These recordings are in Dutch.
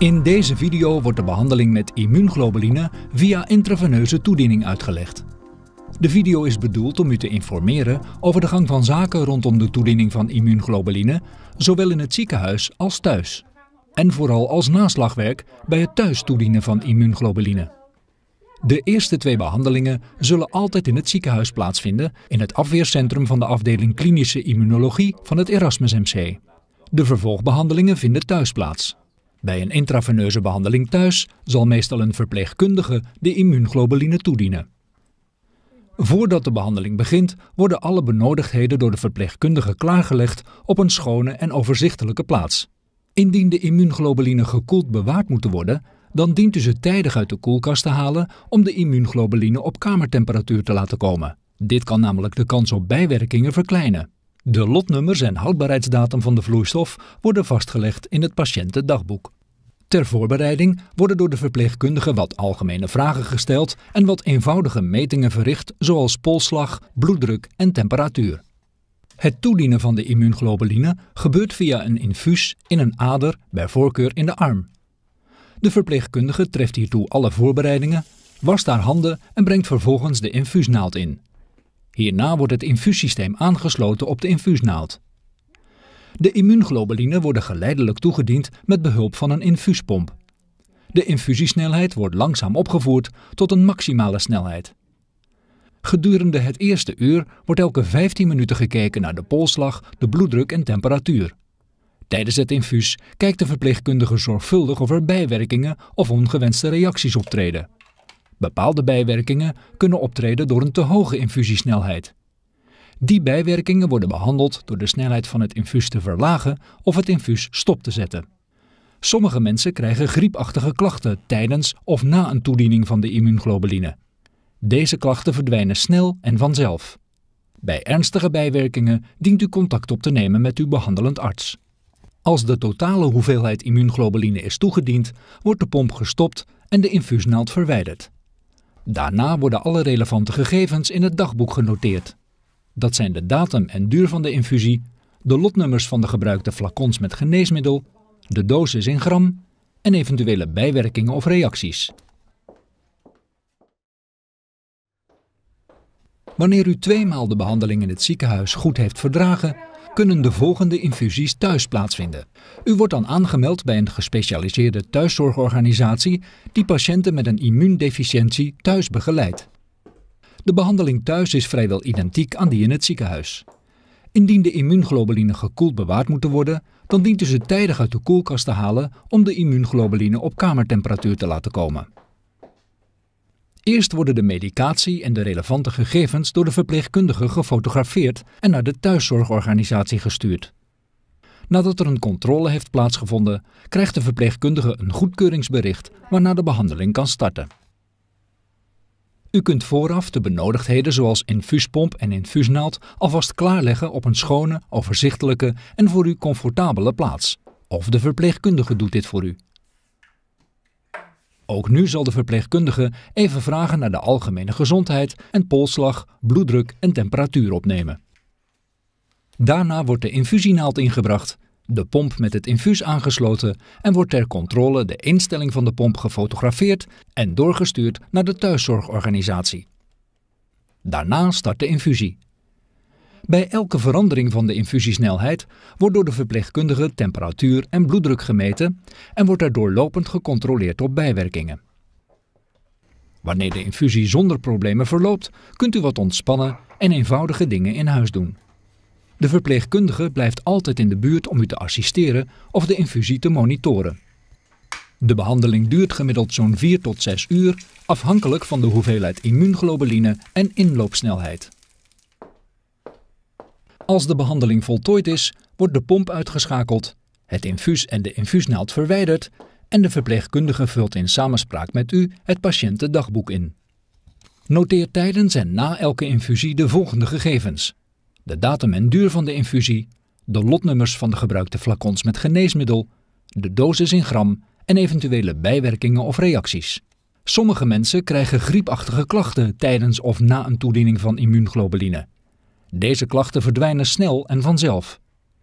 In deze video wordt de behandeling met immuunglobuline via intraveneuze toediening uitgelegd. De video is bedoeld om u te informeren over de gang van zaken rondom de toediening van immuunglobuline, zowel in het ziekenhuis als thuis. En vooral als naslagwerk bij het thuis toedienen van immuunglobuline. De eerste twee behandelingen zullen altijd in het ziekenhuis plaatsvinden in het afweercentrum van de afdeling klinische immunologie van het Erasmus MC. De vervolgbehandelingen vinden thuis plaats. Bij een intraveneuze behandeling thuis zal meestal een verpleegkundige de immuunglobuline toedienen. Voordat de behandeling begint, worden alle benodigdheden door de verpleegkundige klaargelegd op een schone en overzichtelijke plaats. Indien de immuunglobuline gekoeld bewaard moeten worden, dan dient u ze tijdig uit de koelkast te halen om de immuunglobuline op kamertemperatuur te laten komen. Dit kan namelijk de kans op bijwerkingen verkleinen. De lotnummers en houdbaarheidsdatum van de vloeistof worden vastgelegd in het patiëntendagboek. Ter voorbereiding worden door de verpleegkundige wat algemene vragen gesteld en wat eenvoudige metingen verricht, zoals polslag, bloeddruk en temperatuur. Het toedienen van de immuunglobuline gebeurt via een infuus in een ader, bij voorkeur in de arm. De verpleegkundige treft hiertoe alle voorbereidingen, wast haar handen en brengt vervolgens de infuusnaald in. Hierna wordt het infuussysteem aangesloten op de infuusnaald. De immuunglobaline worden geleidelijk toegediend met behulp van een infuuspomp. De infusiesnelheid wordt langzaam opgevoerd tot een maximale snelheid. Gedurende het eerste uur wordt elke 15 minuten gekeken naar de polsslag, de bloeddruk en temperatuur. Tijdens het infuus kijkt de verpleegkundige zorgvuldig of er bijwerkingen of ongewenste reacties optreden. Bepaalde bijwerkingen kunnen optreden door een te hoge infusiesnelheid. Die bijwerkingen worden behandeld door de snelheid van het infuus te verlagen of het infuus stop te zetten. Sommige mensen krijgen griepachtige klachten tijdens of na een toediening van de immuunglobuline. Deze klachten verdwijnen snel en vanzelf. Bij ernstige bijwerkingen dient u contact op te nemen met uw behandelend arts. Als de totale hoeveelheid immuunglobuline is toegediend, wordt de pomp gestopt en de infuusnaald verwijderd. Daarna worden alle relevante gegevens in het dagboek genoteerd. Dat zijn de datum en duur van de infusie, de lotnummers van de gebruikte flacons met geneesmiddel, de dosis in gram en eventuele bijwerkingen of reacties. Wanneer u tweemaal de behandeling in het ziekenhuis goed heeft verdragen, kunnen de volgende infusies thuis plaatsvinden. U wordt dan aangemeld bij een gespecialiseerde thuiszorgorganisatie die patiënten met een immuundeficiëntie thuis begeleidt. De behandeling thuis is vrijwel identiek aan die in het ziekenhuis. Indien de immuunglobuline gekoeld bewaard moeten worden, dan dient u ze tijdig uit de koelkast te halen om de immuunglobuline op kamertemperatuur te laten komen. Eerst worden de medicatie en de relevante gegevens door de verpleegkundige gefotografeerd en naar de thuiszorgorganisatie gestuurd. Nadat er een controle heeft plaatsgevonden, krijgt de verpleegkundige een goedkeuringsbericht waarna de behandeling kan starten. U kunt vooraf de benodigdheden zoals infuuspomp en infuusnaald alvast klaarleggen op een schone, overzichtelijke en voor u comfortabele plaats. Of de verpleegkundige doet dit voor u. Ook nu zal de verpleegkundige even vragen naar de algemene gezondheid en polsslag, bloeddruk en temperatuur opnemen. Daarna wordt de infusienaald ingebracht, de pomp met het infuus aangesloten en wordt ter controle de instelling van de pomp gefotografeerd en doorgestuurd naar de thuiszorgorganisatie. Daarna start de infusie. Bij elke verandering van de infusiesnelheid wordt door de verpleegkundige temperatuur en bloeddruk gemeten en wordt daardoor doorlopend gecontroleerd op bijwerkingen. Wanneer de infusie zonder problemen verloopt, kunt u wat ontspannen en eenvoudige dingen in huis doen. De verpleegkundige blijft altijd in de buurt om u te assisteren of de infusie te monitoren. De behandeling duurt gemiddeld zo'n 4 tot 6 uur, afhankelijk van de hoeveelheid immuunglobuline en inloopsnelheid. Als de behandeling voltooid is, wordt de pomp uitgeschakeld, het infuus en de infuusnaald verwijderd en de verpleegkundige vult in samenspraak met u het patiëntendagboek in. Noteer tijdens en na elke infusie de volgende gegevens. De datum en duur van de infusie, de lotnummers van de gebruikte flacons met geneesmiddel, de dosis in gram en eventuele bijwerkingen of reacties. Sommige mensen krijgen griepachtige klachten tijdens of na een toediening van immuunglobuline. Deze klachten verdwijnen snel en vanzelf.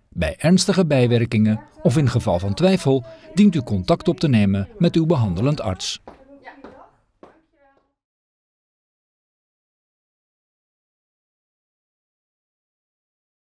Bij ernstige bijwerkingen of in geval van twijfel dient u contact op te nemen met uw behandelend arts.